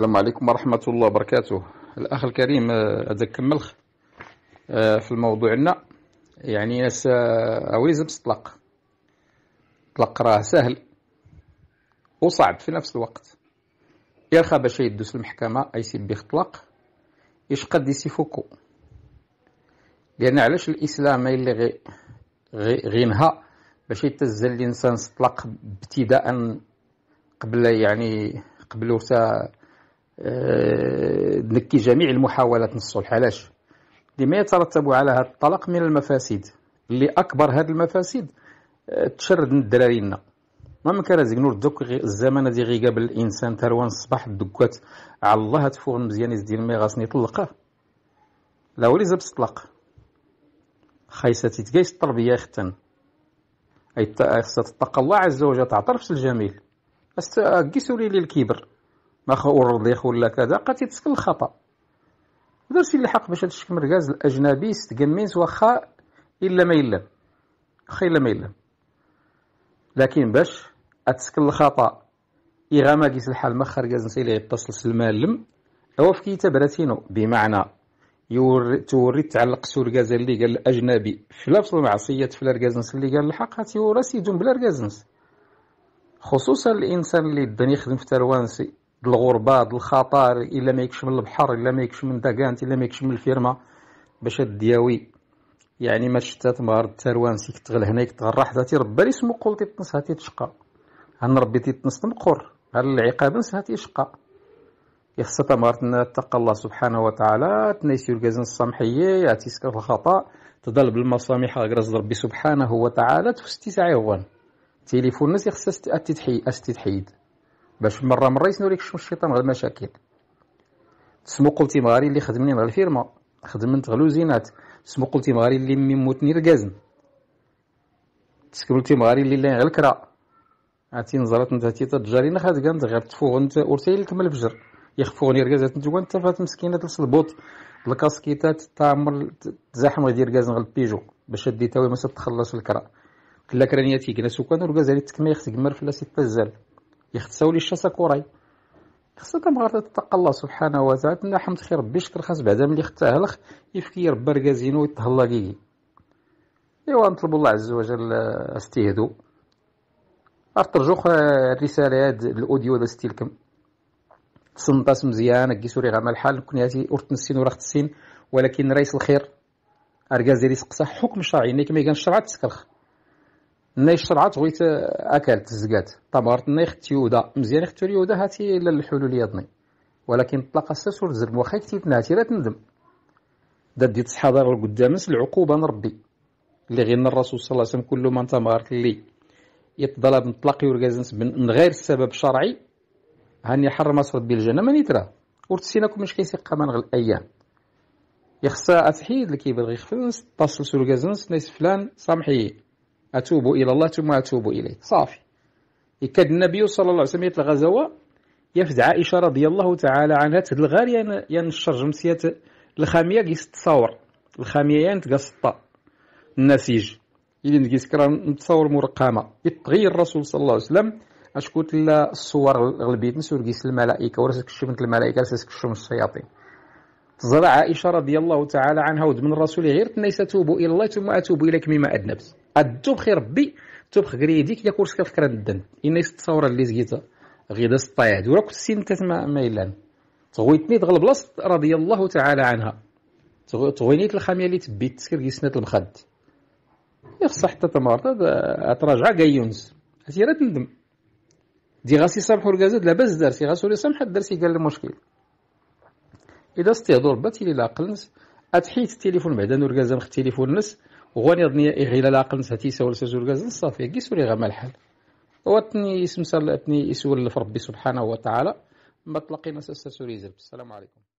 السلام عليكم ورحمة الله وبركاته الأخ الكريم أتذكر آه، ملخ آه، في الموضوع لنا يعني ناس أويز بس طلق طلق راه سهل وصعب في نفس الوقت يرخى باش يدوس المحكمة يسيب بيه طلاق يشقد يسيفوكو لأن علاش الإسلام اللي غي غي غينها باش يتزل الإنسان سطلق ابتداء قبل يعني قبل وسا آه، نكي جميع المحاولات الصلح علاش لما يترتب على هذا الطلاق من المفاسد اللي اكبر هذه المفاسد آه، تشرد من درارينا ما من كرازيك نور دوك الزمان هذه غي قبل الانسان تروان الصباح دكات على الله تفوق مزيان يزدي الماء غاسني يطلقه لا ولي زبس طلق خايسة تتقايس التربية ختن أي خاصة تتقى الله عز وجل تعطرفس الجميل أست... لي للكبر ما ورضيخ ولا كذا قد يتسكن الخطا درتي الحق باش الشكم مركز الاجنبي يستقميز واخا الا ما يلم خي الا ما يلم لكن باش اتسكن الخطا إغاما كيس الحال ما خرجاز نسيل يتصل لم أو في تبرتينو بمعنى يور توري تعلق سور غاز اللي قال الأجنبي في لفظ المعصية في الأركازنس اللي قال الحق هاتي وراسي بلا بالأركازنس خصوصا الإنسان اللي بدا يخدم في تروانسي الغربه الخطر الا ما يكش من البحر الا ما يكش من داكانت الا ما يكش من الفيرما باش الدياوي يعني ما شتات مهار التروان سيك تغل هناك تغرى تي تيربى لي سمو قلتي تيتنس هاتي تشقى هان ربي تيتنس تنقر هان العقاب نس هاتي يشقى يخصة مهار تقى الله سبحانه وتعالى تنيس يرقزن السامحية يعتيسك الخطأ تضل بالمسامح غرز ربي سبحانه وتعالى تفستي ساعي هوان تيليفون الناس يخصها استتحيد باش مره مره يسنو لك الشيطان غير المشاكل تسمو قلتي مغاري اللي خدمني غير الفيرما خدمت غلو زينات قلتي مغاري اللي مي موتني ركازن تسكبلتي مغاري اللي غير الكرا عرفتي نزرات انت تيتا تجاري نخات كانت غير تفوغ انت ورتي من الفجر يخفوني ركازات انت وانت فات مسكينه تلص البوط الكاسكيتات تعمر تزاحم غادي ركازن غير البيجو باش ديتها تاوي ما تخلص الكرا كلا كرانياتي كنا سكان وركاز اللي تكمي خصك مر فلا بزاف يختساو لي الشاسا كوراي خصك مغار تتقى الله سبحانه وتعالى تنا حمد خير ربي شكر خاص بعدا ملي ختاه لخ يفكي ربي ركازينو ويتهلا كيكي ايوا نطلبوا الله عز وجل آه، استهدو ارترجوخ آه، الرسالة هاد الاوديو دا ستيلكم سنطاس مزيان كي سوري غاما الحال كون هاتي ارتنسين ورا ختسين ولكن رئيس الخير اركاز ديالي سقسا حكم شرعي ملي كما كان الشرع تسكرخ ناي شرعت غيت آه، اكلت الزكات طبرت ناي خت يودا مزيان خت يودا هاتي الا الحلول يضني ولكن طلق الساس ور واخا كتيت ناتي لا تندم دا ديت الحضر قدامس العقوبه نربي اللي غير الرسول صلى الله عليه وسلم كل ما تمارك لي يتضلب نطلقي ورقازنس من غير سبب شرعي هاني حرم اسود بالجنه ما نيترا ورتسيناكم مش كيسيق من غير الايام يخصها اتحيد اللي كيبغي يخفل نس اتصل سوركازنس فلان سامحي أتوب إلى الله ثم أتوب إليه صافي يكاد النبي صلى الله عليه وسلم يطلق غزوة يفزع عائشة رضي الله تعالى عنها تهد ينشر جمسية الخامية قيس تصور الخامية ين النسيج إذن قيس نتصور مرقامة يتغير الرسول صلى الله عليه وسلم أشكوت الصور الغلبية نسور قيس الملائكة ورسك الشمس الملائكة ورسك الشمس الشياطين زرع عائشه رضي الله تعالى عنها ودمن الرسول غير تنيس اتوب الى الله ثم اتوب اليك مما اذنبت التوب خير ربي توب غير يديك يا كورسك الفكره الدن إنيس تصور اللي زكيتها غير سطايد ولا كنت سنتات ما, ما يلان تغويتني دغ البلاصه رضي الله تعالى عنها تغويت الخاميه اللي تبيت تسكر سنات المخد يخص حتى تمارط تراجع كا يونس هاتي راه تندم دي غاسي سامحو الكازات لاباس دارتي غاسولي دار سي قال المشكل الا استهدور باتي لي لاقلنس اتحيت التليفون بعدا ورقازا مخ التليفون وغني ضنيا إغيلا لاقلنس هاتي سول سول ورقازا صافي كي سوري غا الحال واتني يسمسل اتني يسول في ربي سبحانه وتعالى ما تلقينا سسا سوري السلام عليكم